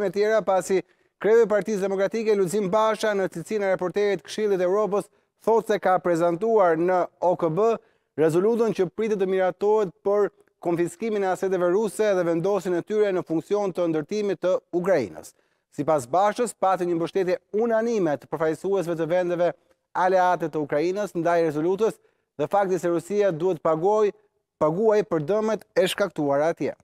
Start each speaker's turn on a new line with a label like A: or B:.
A: me tjera pasi kreve partiz demokratike Luzim Basha në cilësin e reporterit Kshilit Europos thot se ka prezentuar në OKB rezoludon që pritë të miratohet për konfiskimin e aseteve ruse dhe vendosin e tyre në funksion të ndërtimit të Ukrajinës. Si pas bashës, pati një mbështetje unanime të përfajsuesve të vendeve aleatet të Ukrajinës ndaj rezolutës dhe fakti se Rusia duhet paguaj për dëmet e shkaktuar atje.